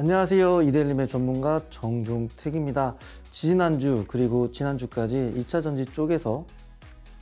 안녕하세요 이데일리맵 전문가 정종택입니다 지난주 그리고 지난주까지 2차 전지 쪽에서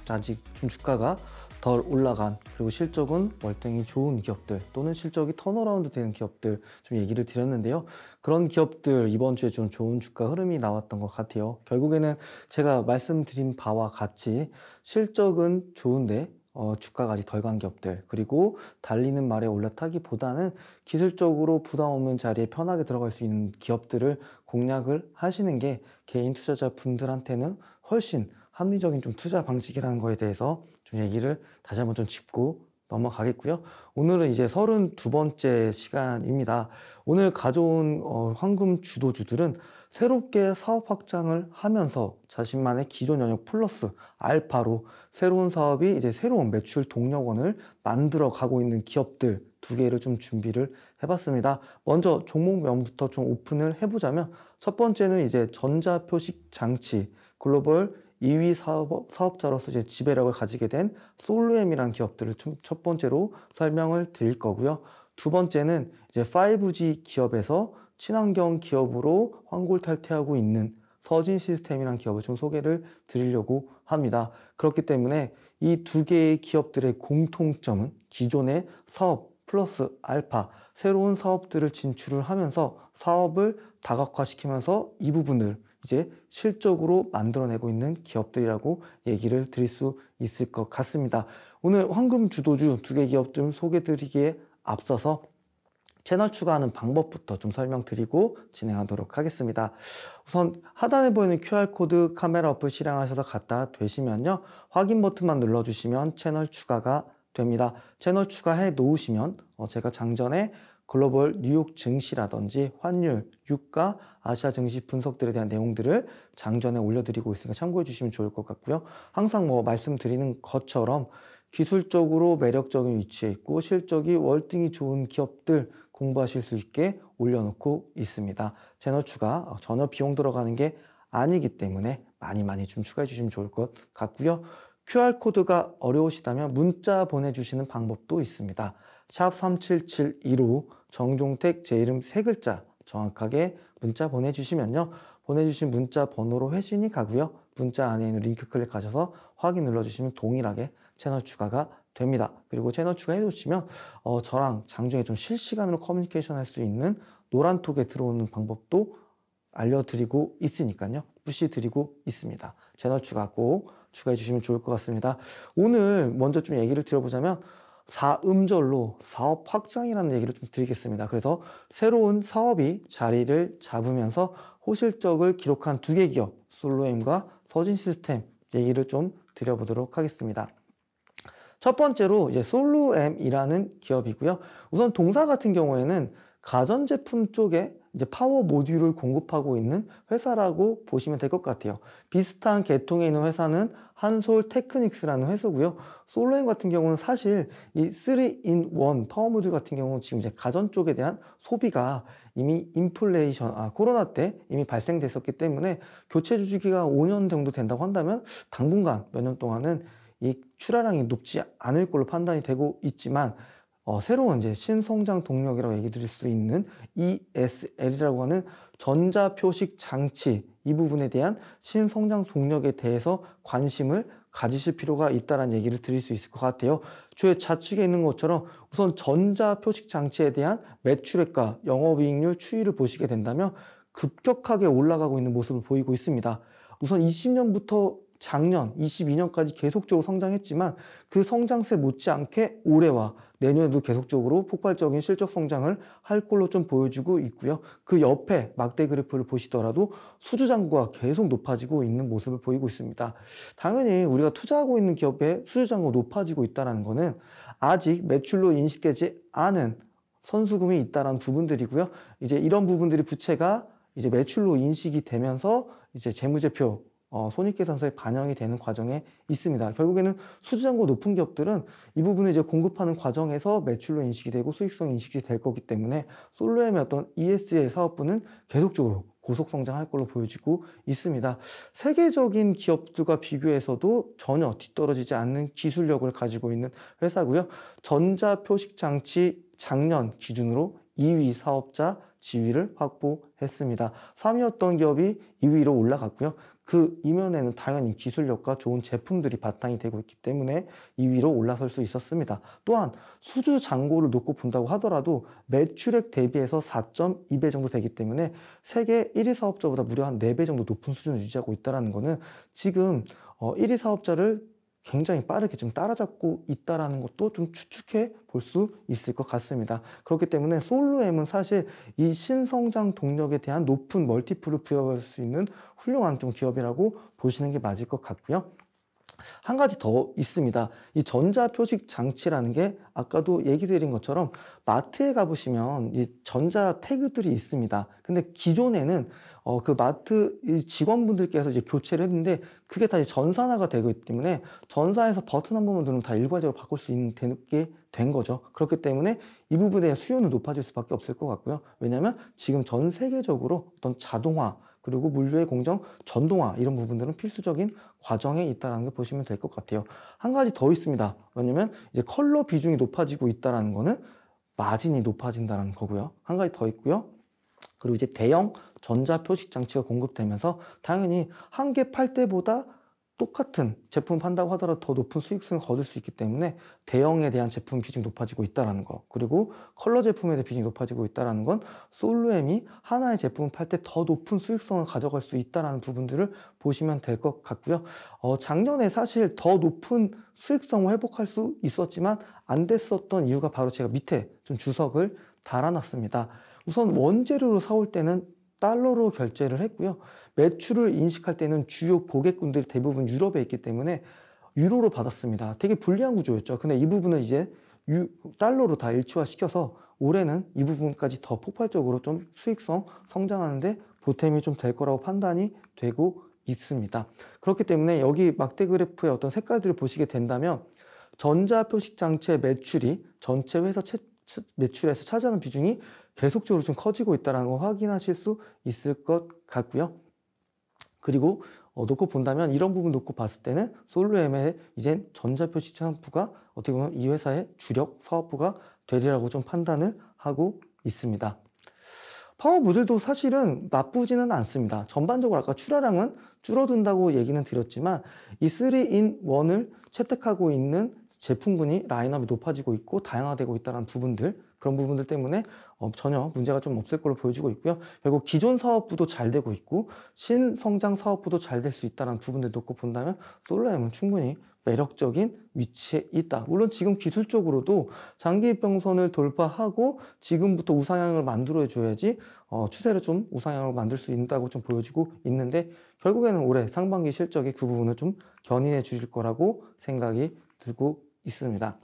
아직 좀 주가가 덜 올라간 그리고 실적은 월등히 좋은 기업들 또는 실적이 턴어라운드 되는 기업들 좀 얘기를 드렸는데요. 그런 기업들 이번 주에 좀 좋은 주가 흐름이 나왔던 것 같아요. 결국에는 제가 말씀드린 바와 같이 실적은 좋은데 어, 주가가 아직 덜 간 기업들 그리고 달리는 말에 올라타기보다는 기술적으로 부담 없는 자리에 편하게 들어갈 수 있는 기업들을 공략을 하시는 게 개인 투자자 분들한테는 훨씬 합리적인 좀 투자 방식이라는 거에 대해서 좀 얘기를 다시 한번 좀 짚고 넘어가겠고요. 오늘은 이제 32번째 시간입니다. 오늘 가져온 어, 황금 주도주들은 새롭게 사업 확장을 하면서 자신만의 기존 영역 플러스 알파로 새로운 사업이 이제 새로운 매출 동력원을 만들어 가고 있는 기업들 두 개를 좀 준비를 해봤습니다. 먼저 종목명부터 좀 오픈을 해보자면 첫 번째는 이제 전자표식 장치 글로벌 2위 사업, 사업자로서 제 지배력을 가지게 된 솔루엠이라는 기업들을 첫 번째로 설명을 드릴 거고요. 두 번째는 이제 5G 기업에서 친환경 기업으로 환골탈태하고 있는 서진 시스템이라는 기업을 좀 소개를 드리려고 합니다. 그렇기 때문에 이 두 개의 기업들의 공통점은 기존의 사업 플러스 알파 새로운 사업들을 진출을 하면서 사업을 다각화시키면서 이 부분을 이제 실적으로 만들어내고 있는 기업들이라고 얘기를 드릴 수 있을 것 같습니다. 오늘 황금 주도주 두 개 기업 좀 소개드리기에 앞서서 채널 추가하는 방법부터 좀 설명드리고 진행하도록 하겠습니다. 우선 하단에 보이는 QR코드 카메라 어플 실행하셔서 갖다 대시면요 확인 버튼만 눌러주시면 채널 추가가 됩니다. 채널 추가해 놓으시면 어, 제가 장전에 글로벌 뉴욕 증시라든지 환율, 유가, 아시아 증시 분석들에 대한 내용들을 장전에 올려드리고 있으니까 참고해 주시면 좋을 것 같고요. 항상 뭐 말씀드리는 것처럼 기술적으로 매력적인 위치에 있고 실적이 월등히 좋은 기업들 공부하실 수 있게 올려놓고 있습니다. 채널 추가 어, 전혀 비용 들어가는 게 아니기 때문에 많이 많이 좀 추가해 주시면 좋을 것 같고요. QR코드가 어려우시다면 문자 보내주시는 방법도 있습니다. 샵 3772로 정종택 제 이름 세 글자 정확하게 문자 보내주시면요. 보내주신 문자 번호로 회신이 가고요. 문자 안에 있는 링크 클릭하셔서 확인 눌러주시면 동일하게 채널 추가가 됩니다. 그리고 채널 추가해 놓으시면 어, 저랑 장중에 좀 실시간으로 커뮤니케이션 할 수 있는 노란톡에 들어오는 방법도 알려드리고 있으니까요. 푸시 드리고 있습니다. 채널 추가 꼭 추가해 주시면 좋을 것 같습니다. 오늘 먼저 좀 얘기를 드려보자면 사음절로 사업 확장이라는 얘기를 좀 드리겠습니다. 그래서 새로운 사업이 자리를 잡으면서 호실적을 기록한 두 개 기업, 솔로엠과 서진 시스템 얘기를 좀 드려보도록 하겠습니다. 첫 번째로 이제 솔로엠이라는 기업이고요. 우선 동사 같은 경우에는 가전제품 쪽에 이제 파워 모듈을 공급하고 있는 회사라고 보시면 될 것 같아요. 비슷한 계통에 있는 회사는 한솔 테크닉스라는 회사고요. 솔로엠 같은 경우는 사실 이 3인1 파워 모듈 같은 경우는 지금 이제 가전 쪽에 대한 소비가 이미 인플레이션, 아, 코로나 때 이미 발생됐었기 때문에 교체 주기가 식 5년 정도 된다고 한다면 당분간 몇 년 동안은 이 출하량이 높지 않을 걸로 판단이 되고 있지만 어, 새로운 이제 신성장 동력이라고 얘기 드릴 수 있는 ESL이라고 하는 전자표식 장치 이 부분에 대한 신성장 동력에 대해서 관심을 가지실 필요가 있다는 얘기를 드릴 수 있을 것 같아요. 주의 좌측에 있는 것처럼 우선 전자 표식 장치에 대한 매출액과 영업이익률 추이를 보시게 된다면 급격하게 올라가고 있는 모습을 보이고 있습니다. 우선 20년부터 작년 22년까지 계속적으로 성장했지만 그 성장세 못지않게 올해와 내년에도 계속적으로 폭발적인 실적 성장을 할 걸로 좀 보여주고 있고요. 그 옆에 막대 그래프를 보시더라도 수주 잔고가 계속 높아지고 있는 모습을 보이고 있습니다. 당연히 우리가 투자하고 있는 기업의 수주 잔고가 높아지고 있다는 거는 아직 매출로 인식되지 않은 선수금이 있다라는 부분들이고요. 이제 이런 부분들이 부채가 이제 매출로 인식이 되면서 이제 재무제표 어, 손익계산서에 반영이 되는 과정에 있습니다. 결국에는 수주잔고 높은 기업들은 이 부분을 이제 공급하는 과정에서 매출로 인식이 되고 수익성 인식이 될 거기 때문에 솔로엠의 어떤 ESL 사업부는 계속적으로 고속 성장할 걸로 보여지고 있습니다. 세계적인 기업들과 비교해서도 전혀 뒤떨어지지 않는 기술력을 가지고 있는 회사고요. 전자 표식 장치 작년 기준으로 2위 사업자 지위를 확보했습니다. 3위였던 기업이 2위로 올라갔고요. 그 이면에는 당연히 기술력과 좋은 제품들이 바탕이 되고 있기 때문에 2위로 올라설 수 있었습니다. 또한 수주 잔고를 놓고 본다고 하더라도 매출액 대비해서 4.2배 정도 되기 때문에 세계 1위 사업자보다 무려 한 4배 정도 높은 수준을 유지하고 있다는 것은 지금 1위 어, 사업자를 굉장히 빠르게 좀 따라잡고 있다라는 것도 좀 추측해 볼 수 있을 것 같습니다. 그렇기 때문에 솔로엠은 사실 이 신성장 동력에 대한 높은 멀티플을 부여할 수 있는 훌륭한 좀 기업이라고 보시는 게 맞을 것 같고요. 한 가지 더 있습니다. 이 전자 표식 장치라는 게 아까도 얘기 드린 것처럼 마트에 가보시면 이 전자 태그들이 있습니다. 근데 기존에는 어, 그 마트 직원분들께서 이제 교체를 했는데 그게 다 전산화가 되기 때문에 전산에서 버튼 한 번만 누르면 다 일괄적으로 바꿀 수 있는 게된 거죠. 그렇기 때문에 이 부분에 수요는 높아질 수밖에 없을 것 같고요. 왜냐하면 지금 전 세계적으로 어떤 자동화 그리고 물류의 공정 전동화 이런 부분들은 필수적인 과정에 있다는 걸 보시면 될 것 같아요. 한 가지 더 있습니다. 왜냐면 이제 컬러 비중이 높아지고 있다는 거는 마진이 높아진다는 거고요. 한 가지 더 있고요. 그리고 이제 대형 전자 표식 장치가 공급되면서 당연히 한 개 팔 때보다 똑같은 제품 판다고 하더라도 더 높은 수익성을 거둘 수 있기 때문에 대형에 대한 제품 비중이 높아지고 있다는 거 그리고 컬러 제품에 대한 비중이 높아지고 있다는 건 솔로엠이 하나의 제품을 팔 때 더 높은 수익성을 가져갈 수 있다는 부분들을 보시면 될 것 같고요 어, 작년에 사실 더 높은 수익성을 회복할 수 있었지만 안 됐었던 이유가 바로 제가 밑에 좀 주석을 달아놨습니다 우선 원재료로 사올 때는 달러로 결제를 했고요. 매출을 인식할 때는 주요 고객군들이 대부분 유럽에 있기 때문에 유로로 받았습니다. 되게 불리한 구조였죠. 근데 이 부분은 이제 유, 달러로 다 일치화시켜서 올해는 이 부분까지 더 폭발적으로 좀 수익성 성장하는데 보탬이 좀 될 거라고 판단이 되고 있습니다. 그렇기 때문에 여기 막대 그래프의 어떤 색깔들을 보시게 된다면 전자표식 장치의 매출이 전체 회사 채, 매출에서 차지하는 비중이 계속적으로 좀 커지고 있다는 걸 확인하실 수 있을 것 같고요. 그리고 어, 놓고 본다면 이런 부분 놓고 봤을 때는 솔로엠의 이젠 전자표시 산부가 어떻게 보면 이 회사의 주력 사업부가 되리라고 좀 판단을 하고 있습니다. 파워 모델도 사실은 나쁘지는 않습니다. 전반적으로 아까 출하량은 줄어든다고 얘기는 드렸지만 이 3인 1을 채택하고 있는 제품군이 라인업이 높아지고 있고 다양화되고 있다는 부분들 그런 부분들 때문에 어, 전혀 문제가 좀 없을 걸로 보여지고 있고요. 결국 기존 사업부도 잘 되고 있고 신성장 사업부도 잘 될 수 있다는 부분들 놓고 본다면 솔라엠은 충분히 매력적인 위치에 있다. 물론 지금 기술적으로도 장기 입병선을 돌파하고 지금부터 우상향을 만들어줘야지 어, 추세를 좀우상향으로 만들 수 있다고 좀 보여지고 있는데 결국에는 올해 상반기 실적이 그 부분을 좀 견인해 주실 거라고 생각이 들고 있습니다.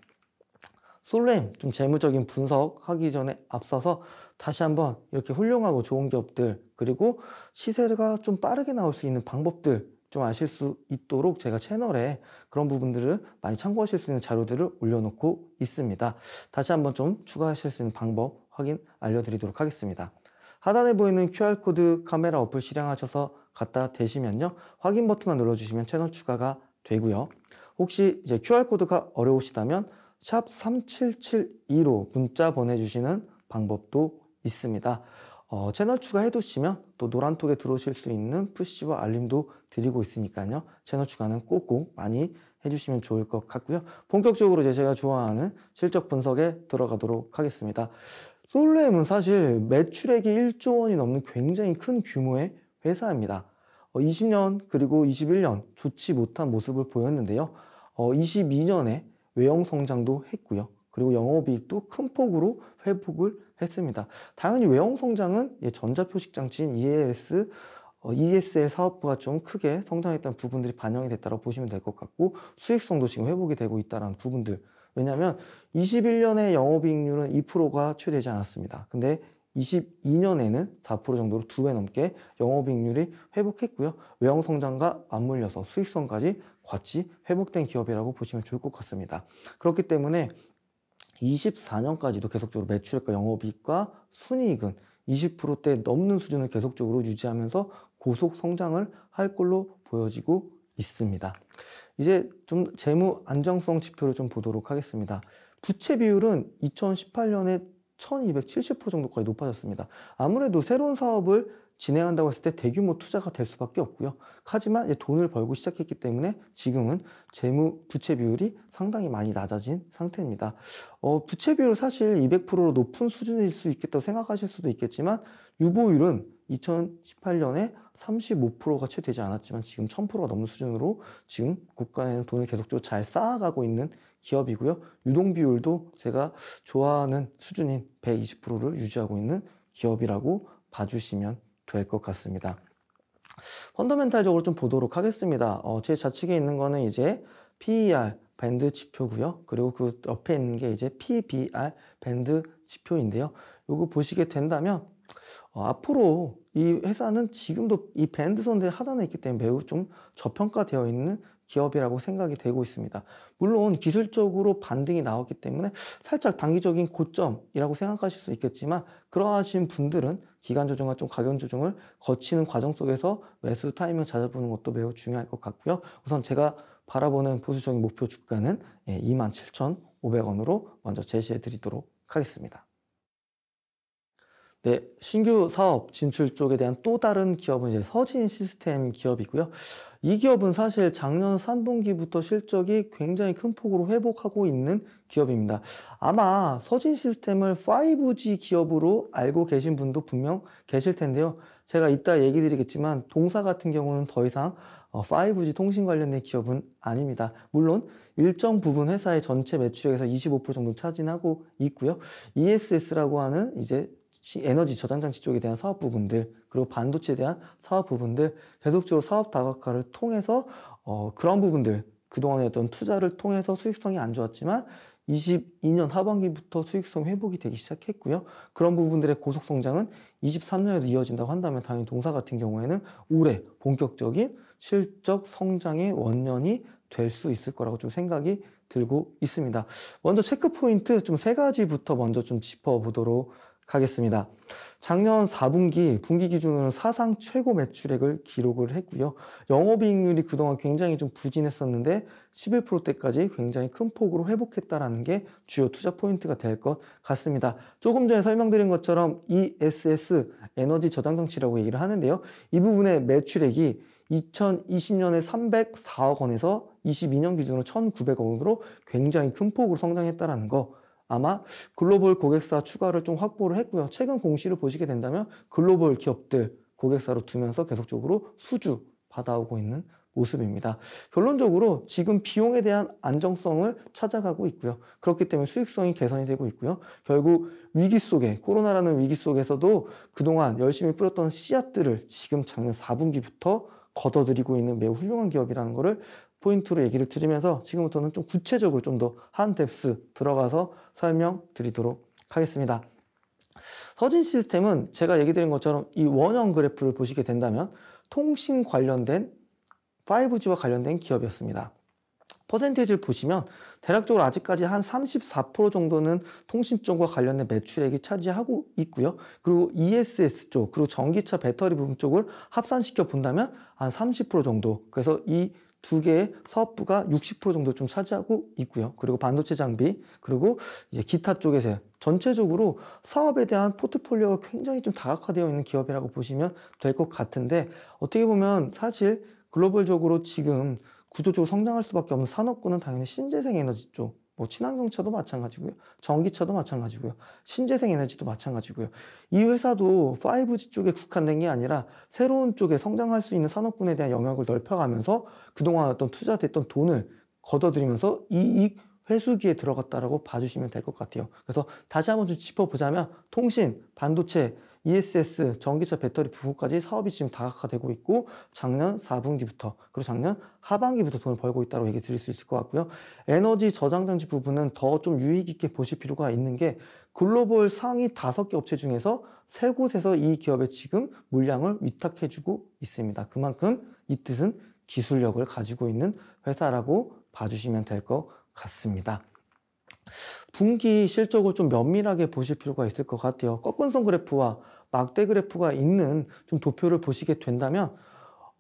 솔렘 좀 재무적인 분석하기 전에 앞서서 다시 한번 이렇게 훌륭하고 좋은 기업들 그리고 시세가 좀 빠르게 나올 수 있는 방법들 좀 아실 수 있도록 제가 채널에 그런 부분들을 많이 참고하실 수 있는 자료들을 올려놓고 있습니다. 다시 한번 좀 추가하실 수 있는 방법 확인 알려드리도록 하겠습니다. 하단에 보이는 QR코드 카메라 어플 실행하셔서 갖다 대시면요. 확인 버튼만 눌러주시면 채널 추가가 되고요. 혹시 이제 QR코드가 어려우시다면 샵 3772로 문자 보내주시는 방법도 있습니다. 어, 채널 추가해두시면 또 노란톡에 들어오실 수 있는 푸시와 알림도 드리고 있으니까요. 채널 추가는 꼭꼭 많이 해주시면 좋을 것 같고요. 본격적으로 이제 제가 좋아하는 실적 분석에 들어가도록 하겠습니다. 솔렘은 사실 매출액이 1조 원이 넘는 굉장히 큰 규모의 회사입니다. 20년 어, 그리고 21년 좋지 못한 모습을 보였는데요. 22년에 어, 외형 성장도 했고요. 그리고 영업이익도 큰 폭으로 회복을 했습니다. 당연히 외형 성장은 전자표식 장치인 ELS ESL 사업부가 좀 크게 성장했던 부분들이 반영이 됐다고 보시면 될 것 같고 수익성도 지금 회복이 되고 있다는 부분들 왜냐하면 21년의 영업이익률은 2%가 최대되지 않았습니다. 근데 22년에는 4% 정도로 두 배 넘게 영업이익률이 회복했고요. 외형 성장과 맞물려서 수익성까지 같이 회복된 기업이라고 보시면 좋을 것 같습니다. 그렇기 때문에 24년까지도 계속적으로 매출액과 영업이익과 순이익은 20%대 넘는 수준을 계속적으로 유지하면서 고속 성장을 할 걸로 보여지고 있습니다. 이제 좀 재무 안정성 지표를 좀 보도록 하겠습니다. 부채 비율은 2018년에 1270% 정도까지 높아졌습니다. 아무래도 새로운 사업을 진행한다고 했을 때 대규모 투자가 될 수밖에 없고요. 하지만 돈을 벌고 시작했기 때문에 지금은 재무 부채 비율이 상당히 많이 낮아진 상태입니다. 어, 부채 비율 은 사실 200%로 높은 수준일 수 있겠다고 생각하실 수도 있겠지만 유보율은 2018년에 35%가 채 되지 않았지만 지금 1000%가 넘는 수준으로 지금 국가에는 돈을 계속적으로 잘 쌓아가고 있는 기업이고요. 유동 비율도 제가 좋아하는 수준인 120%를 유지하고 있는 기업이라고 봐주시면 될 것 같습니다. 펀더멘탈적으로 좀 보도록 하겠습니다. 어, 제 좌측에 있는 거는 이제 PER, 밴드 지표고요. 그리고 그 옆에 있는 게 이제 PBR 밴드 지표인데요. 이거 보시게 된다면 어, 앞으로 이 회사는 지금도 이 밴드 선대 하단에 있기 때문에 매우 좀 저평가되어 있는 기업이라고 생각이 되고 있습니다. 물론 기술적으로 반등이 나왔기 때문에 살짝 단기적인 고점이라고 생각하실 수 있겠지만 그러하신 분들은 기간 조정과 좀 가격 조정을 거치는 과정 속에서 매수 타이밍을 찾아보는 것도 매우 중요할 것 같고요. 우선 제가 바라보는 보수적인 목표 주가는 27,500원으로 예, 먼저 제시해 드리도록 하겠습니다. 네, 신규 사업 진출 쪽에 대한 또 다른 기업은 이제 서진 시스템 기업이고요. 이 기업은 사실 작년 3분기부터 실적이 굉장히 큰 폭으로 회복하고 있는 기업입니다. 아마 서진 시스템을 5G 기업으로 알고 계신 분도 분명 계실 텐데요. 제가 이따 얘기 드리겠지만 동사 같은 경우는 더 이상 5G 어, 통신 관련된 기업은 아닙니다. 물론 일정 부분 회사의 전체 매출액에서 25% 정도 차지하고 있고요. ESS라고 하는 이제 에너지 저장장치 쪽에 대한 사업 부분들 그리고 반도체에 대한 사업 부분들 계속적으로 사업 다각화를 통해서 어, 그런 부분들 그동안의 어떤 투자를 통해서 수익성이 안 좋았지만 22년 하반기부터 수익성 회복이 되기 시작했고요. 그런 부분들의 고속 성장은 23년에도 이어진다고 한다면 당연히 동사 같은 경우에는 올해 본격적인 실적 성장의 원년이 될 수 있을 거라고 좀 생각이 들고 있습니다. 먼저 체크 포인트 좀 세 가지부터 먼저 좀 짚어보도록 하겠습니다. 작년 4분기 분기 기준으로 는 사상 최고 매출액을 기록을 했고요. 영업이익률이 그동안 굉장히 좀 부진했었는데 11%대까지 굉장히 큰 폭으로 회복했다라는 게 주요 투자 포인트가 될 것 같습니다. 조금 전에 설명드린 것처럼 ESS 에너지 저장 장치라고 얘기를 하는데요. 이 부분의 매출액이 2020년에 304억 원에서 22년 기준으로 1,900억 원으로 굉장히 큰 폭으로 성장했다라는 거. 아마 글로벌 고객사 추가를 좀 확보를 했고요. 최근 공시를 보시게 된다면 글로벌 기업들 고객사로 두면서 계속적으로 수주 받아오고 있는 모습입니다. 결론적으로 지금 비용에 대한 안정성을 찾아가고 있고요. 그렇기 때문에 수익성이 개선이 되고 있고요. 결국 위기 속에 코로나라는 위기 속에서도 그동안 열심히 뿌렸던 씨앗들을 지금 작년 4분기부터 걷어들이고 있는 매우 훌륭한 기업이라는 것을 포인트로 얘기를 드리면서 지금부터는 좀 구체적으로 좀 더 한 뎁스 들어가서 설명드리도록 하겠습니다. 서진 시스템은 제가 얘기 드린 것처럼 이 원형 그래프를 보시게 된다면 통신 관련된 5G와 관련된 기업이었습니다. 퍼센테이지를 보시면 대략적으로 아직까지 한 34% 정도는 통신 쪽과 관련된 매출액이 차지하고 있고요. 그리고 ESS 쪽, 그리고 전기차 배터리 부분 쪽을 합산시켜 본다면 한 30% 정도. 그래서 이 두 개의 사업부가 60% 정도 좀 차지하고 있고요. 그리고 반도체 장비, 그리고 이제 기타 쪽에서 전체적으로 사업에 대한 포트폴리오가 굉장히 좀 다각화되어 있는 기업이라고 보시면 될 것 같은데 어떻게 보면 사실 글로벌적으로 지금 구조적으로 성장할 수밖에 없는 산업군은 당연히 신재생 에너지 쪽, 뭐 친환경차도 마찬가지고요. 전기차도 마찬가지고요. 신재생 에너지도 마찬가지고요. 이 회사도 5G 쪽에 국한된 게 아니라 새로운 쪽에 성장할 수 있는 산업군에 대한 영역을 넓혀가면서 그동안 어떤 투자됐던 돈을 걷어들이면서 이익 회수기에 들어갔다라고 봐주시면 될 것 같아요. 그래서 다시 한 번 좀 짚어보자면 통신, 반도체, ESS 전기차 배터리 부품까지 사업이 지금 다각화되고 있고 작년 4분기부터 그리고 작년 하반기부터 돈을 벌고 있다고 얘기 드릴 수 있을 것 같고요. 에너지 저장장치 부분은 더 좀 유익 있게 보실 필요가 있는 게 글로벌 상위 5개 업체 중에서 3곳에서 이 기업에 지금 물량을 위탁해주고 있습니다. 그만큼 이 뜻은 기술력을 가지고 있는 회사라고 봐주시면 될 것 같습니다. 분기 실적을 좀 면밀하게 보실 필요가 있을 것 같아요. 꺾은선 그래프와 막대 그래프가 있는 좀 도표를 보시게 된다면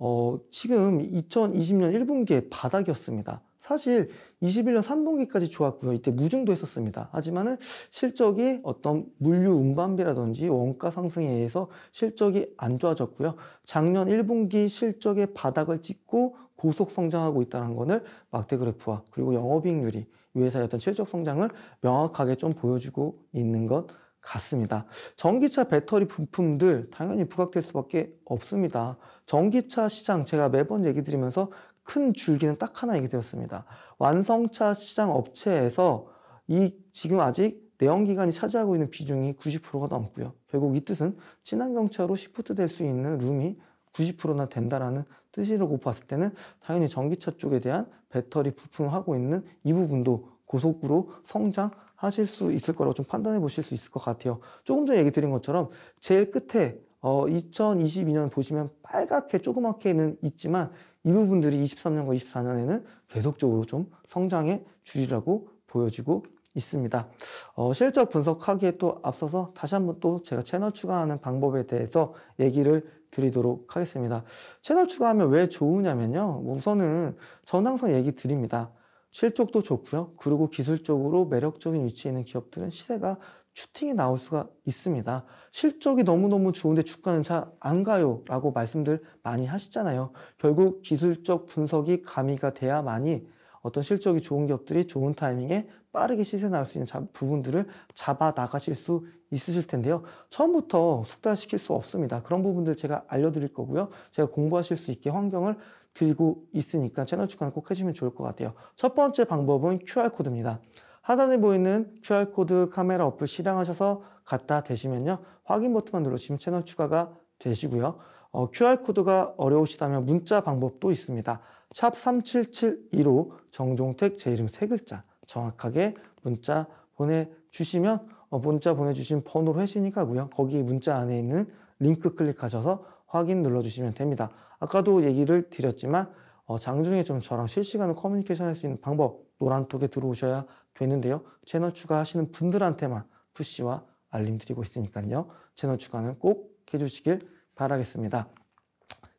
어, 지금 2020년 1분기에 바닥이었습니다. 사실 21년 3분기까지 좋았고요. 이때 무증도 했었습니다. 하지만은 실적이 어떤 물류 운반비라든지 원가 상승에 의해서 실적이 안 좋아졌고요. 작년 1분기 실적의 바닥을 찍고 고속 성장하고 있다는 것을 막대 그래프와 그리고 영업이익률이 이 회사의 어떤 실적 성장을 명확하게 좀 보여주고 있는 것 같습니다. 전기차 배터리 부품들 당연히 부각될 수밖에 없습니다. 전기차 시장 제가 매번 얘기 드리면서 큰 줄기는 딱 하나 얘기 드렸습니다. 완성차 시장 업체에서 이 지금 아직 내연기관이 차지하고 있는 비중이 90%가 넘고요. 결국 이 뜻은 친환경차로 시프트 될 수 있는 룸이 90%나 된다라는 뜻이라고 봤을 때는 당연히 전기차 쪽에 대한 배터리 부품을 하고 있는 이 부분도 고속으로 성장 하실 수 있을 거라고 좀 판단해 보실 수 있을 것 같아요. 조금 전에 얘기 드린 것처럼 제일 끝에 어, 2022년 보시면 빨갛게 조그맣게는 있지만 이 부분들이 23년과 24년에는 계속적으로 좀 성장의 줄이라고 보여지고 있습니다. 어, 실적 분석하기에 또 앞서서 다시 한번 또 제가 채널 추가하는 방법에 대해서 얘기를 드리도록 하겠습니다. 채널 추가하면 왜 좋으냐면요. 우선은 전 항상 얘기 드립니다. 실적도 좋고요. 그리고 기술적으로 매력적인 위치에 있는 기업들은 시세가 추팅이 나올 수가 있습니다. 실적이 너무너무 좋은데 주가는 잘 안 가요 라고 말씀들 많이 하시잖아요. 결국 기술적 분석이 가미가 돼야만이 어떤 실적이 좋은 기업들이 좋은 타이밍에 빠르게 시세 나올 수 있는 자, 부분들을 잡아 나가실 수 있으실 텐데요. 처음부터 숙달시킬 수 없습니다. 그런 부분들 제가 알려드릴 거고요. 제가 공부하실 수 있게 환경을 들고 있으니까 채널 추가을꼭 해주면 시 좋을 것 같아요. 첫 번째 방법은 QR코드입니다. 하단에 보이는 QR코드 카메라 어플 실행하셔서 갖다 대시면요. 확인 버튼만 누르시면 채널 추가가 되시고요. 어, QR코드가 어려우시다면 문자 방법도 있습니다. 샵 3772로 정종택 제 이름 세 글자 정확하게 문자 보내주시면 어, 문자 보내주신 번호로 해시니까고요. 거기 문자 안에 있는 링크 클릭하셔서 확인 눌러주시면 됩니다. 아까도 얘기를 드렸지만 어, 장중에 좀 저랑 실시간으로 커뮤니케이션 할 수 있는 방법 노란톡에 들어오셔야 되는데요. 채널 추가하시는 분들한테만 푸시와 알림 드리고 있으니까요. 채널 추가는 꼭 해주시길 바라겠습니다.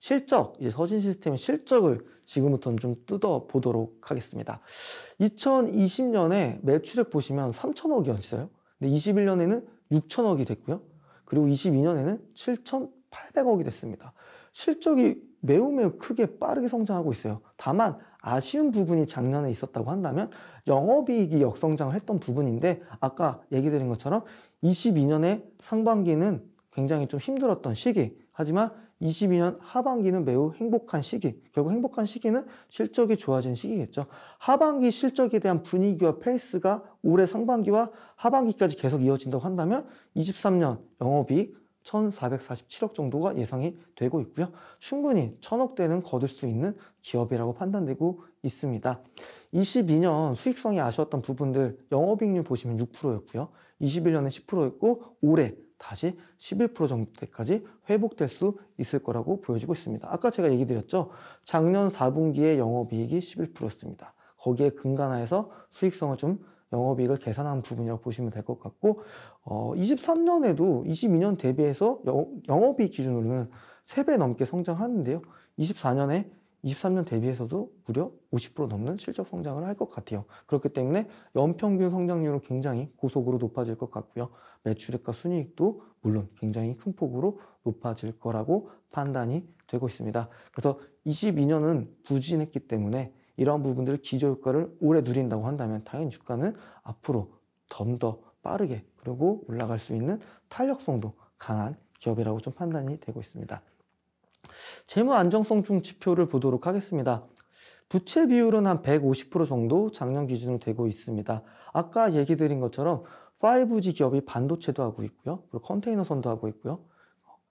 실적, 이제 서진 시스템의 실적을 지금부터는 좀 뜯어보도록 하겠습니다. 2020년에 매출액 보시면 3천억이었어요. 근데 21년에는 6천억이 됐고요. 그리고 22년에는 7,800억이 됐습니다. 실적이 매우 매우 크게 빠르게 성장하고 있어요. 다만 아쉬운 부분이 작년에 있었다고 한다면 영업이익이 역성장을 했던 부분인데 아까 얘기 드린 것처럼 2 2년에 상반기는 굉장히 좀 힘들었던 시기 하지만 22년 하반기는 매우 행복한 시기. 결국 행복한 시기는 실적이 좋아진 시기겠죠. 하반기 실적에 대한 분위기와 페이스가 올해 상반기와 하반기까지 계속 이어진다고 한다면 23년 영업이 1,447억 정도가 예상이 되고 있고요. 충분히 1 0 0 0억대는 거둘 수 있는 기업이라고 판단되고 있습니다. 22년 수익성이 아쉬웠던 부분들 영업이익률 보시면 6%였고요. 21년에 10%였고 올해 다시 11% 정도까지 회복될 수 있을 거라고 보여지고 있습니다. 아까 제가 얘기 드렸죠. 작년 4분기에 영업이익이 11%였습니다. 거기에 근간화해서 수익성을 좀 영업이익을 계산한 부분이라고 보시면 될 것 같고 어, 23년에도 22년 대비해서 영업이익 기준으로는 3배 넘게 성장하는데요. 24년에 23년 대비해서도 무려 50% 넘는 실적 성장을 할 것 같아요. 그렇기 때문에 연평균 성장률은 굉장히 고속으로 높아질 것 같고요. 매출액과 순이익도 물론 굉장히 큰 폭으로 높아질 거라고 판단이 되고 있습니다. 그래서 22년은 부진했기 때문에 이러한 부분들 기저효과를 오래 누린다고 한다면 당연히 주가는 앞으로 덤더 빠르게 그리고 올라갈 수 있는 탄력성도 강한 기업이라고 좀 판단이 되고 있습니다. 재무 안정성중 지표를 보도록 하겠습니다. 부채 비율은 한 150% 정도 작년 기준으로 되고 있습니다. 아까 얘기 드린 것처럼 5G 기업이 반도체도 하고 있고요. 그리고 컨테이너선도 하고 있고요.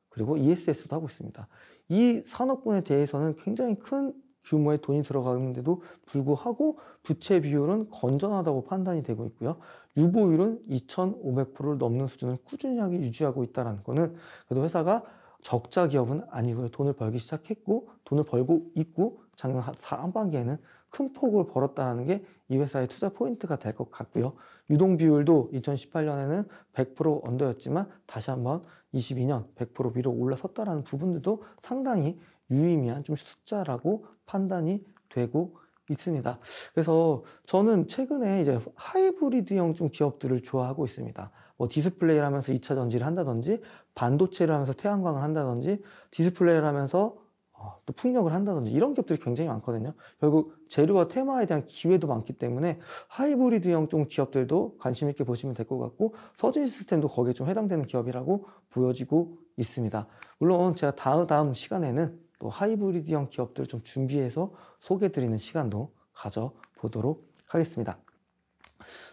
그리고 ESS도 하고 있습니다. 이 산업군에 대해서는 굉장히 큰 규모의 돈이 들어가는데도 불구하고 부채 비율은 건전하다고 판단이 되고 있고요. 유보율은 2,500%를 넘는 수준을 꾸준히 유지하고 있다는 것은 그래도 회사가 적자 기업은 아니고요. 돈을 벌기 시작했고 돈을 벌고 있고 작년 4반기에는큰 폭을 벌었다는 게 이 회사의 투자 포인트가 될 것 같고요. 유동 비율도 2018년에는 100% 언더였지만 다시 한번 22년 100% 위로 올라섰다라는 부분들도 상당히 유의미한 좀 숫자라고 판단이 되고 있습니다. 그래서 저는 최근에 이제 하이브리드형 좀 기업들을 좋아하고 있습니다. 뭐 디스플레이를 하면서 2차 전지를 한다든지 반도체를 하면서 태양광을 한다든지 디스플레이를 하면서 아, 또 풍력을 한다든지 이런 기업들이 굉장히 많거든요. 결국 재료와 테마에 대한 기회도 많기 때문에 하이브리드형 좀 기업들도 관심 있게 보시면 될 것 같고 서진 시스템도 거기에 좀 해당되는 기업이라고 보여지고 있습니다. 물론 제가 다음 다음 시간에는 또 하이브리드형 기업들을 좀 준비해서 소개드리는 시간도 가져보도록 하겠습니다.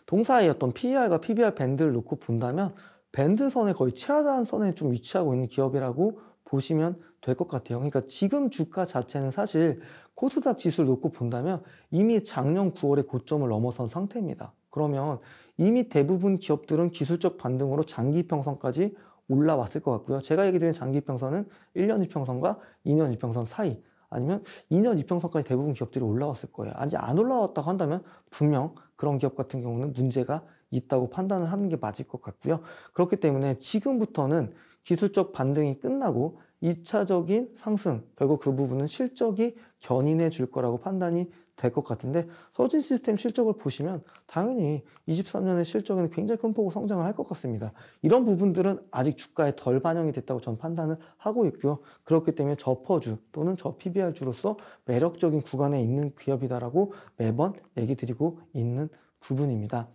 동사의 어떤 PER과 PBR 밴드를 놓고 본다면 밴드선에 거의 최하단 선에 좀 위치하고 있는 기업이라고 보시면 될 것 같아요. 그러니까 지금 주가 자체는 사실 코스닥 지수를 놓고 본다면 이미 작년 9월에 고점을 넘어선 상태입니다. 그러면 이미 대부분 기업들은 기술적 반등으로 장기 평선까지 올라왔을 것 같고요. 제가 얘기 드린 장기 평선은 1년 이평선과 2년 이평선 사이 아니면 2년 이평선까지 대부분 기업들이 올라왔을 거예요. 아직 안 올라왔다고 한다면 분명 그런 기업 같은 경우는 문제가 있다고 판단을 하는 게 맞을 것 같고요. 그렇기 때문에 지금부터는 기술적 반등이 끝나고 2차적인 상승, 결국 그 부분은 실적이 견인해 줄 거라고 판단이 될 것 같은데 서진 시스템 실적을 보시면 당연히 23년의 실적에는 굉장히 큰 폭으로 성장을 할 것 같습니다. 이런 부분들은 아직 주가에 덜 반영이 됐다고 전 판단을 하고 있고요. 그렇기 때문에 저퍼주 또는 저 PBR주로서 매력적인 구간에 있는 기업이다라고 매번 얘기 드리고 있는 부분입니다.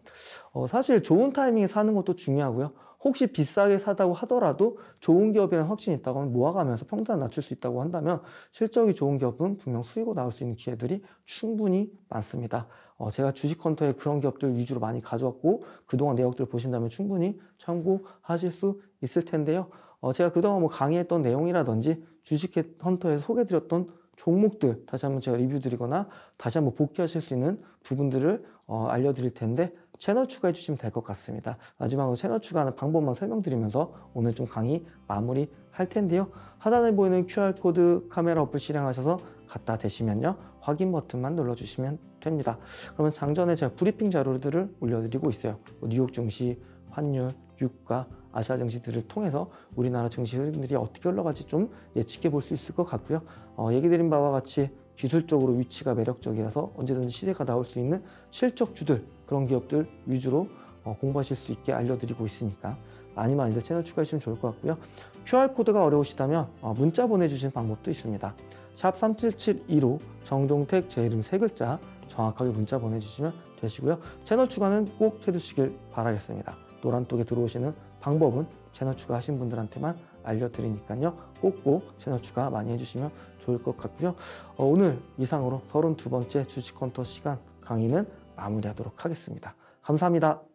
어, 사실 좋은 타이밍에 사는 것도 중요하고요. 혹시 비싸게 사다고 하더라도 좋은 기업이라는 확신이 있다고 하면 모아가면서 평단을 낮출 수 있다고 한다면 실적이 좋은 기업은 분명 수익으로 나올 수 있는 기회들이 충분히 많습니다. 어, 제가 주식 헌터에 그런 기업들 위주로 많이 가져왔고 그동안 내역들을 보신다면 충분히 참고하실 수 있을 텐데요. 어, 제가 그동안 뭐 강의했던 내용이라든지 주식 헌터에서 소개드렸던 해 종목들 다시 한번 제가 리뷰 드리거나 다시 한번 복귀하실 수 있는 부분들을 어, 알려드릴 텐데 채널 추가해 주시면 될 것 같습니다. 마지막으로 채널 추가하는 방법만 설명드리면서 오늘 좀 강의 마무리 할 텐데요. 하단에 보이는 QR코드 카메라 어플 실행하셔서 갖다 대시면요. 확인 버튼만 눌러주시면 됩니다. 그러면 장전에 제가 브리핑 자료들을 올려드리고 있어요. 뭐 뉴욕 증시, 환율, 유가, 아시아 증시들을 통해서 우리나라 증시 흐름들이 어떻게 올라갈지좀 예측해 볼 수 있을 것 같고요. 어, 얘기 드린 바와 같이 기술적으로 위치가 매력적이라서 언제든지 시세가 나올 수 있는 실적주들 그런 기업들 위주로 어, 공부하실 수 있게 알려드리고 있으니까 많이 많이 채널 추가하시면 좋을 것 같고요. QR코드가 어려우시다면 어, 문자 보내주신 방법도 있습니다. 샵 3772로 정종택 제 이름 세 글자 정확하게 문자 보내주시면 되시고요. 채널 추가는 꼭 해두시길 바라겠습니다. 노란톡에 들어오시는 방법은 채널 추가하신 분들한테만 알려드리니까요. 꼭 꼭 채널 추가 많이 해주시면 좋을 것 같고요. 어, 오늘 이상으로 32번째 주식컨터 시간 강의는 마무리하도록 하겠습니다. 감사합니다.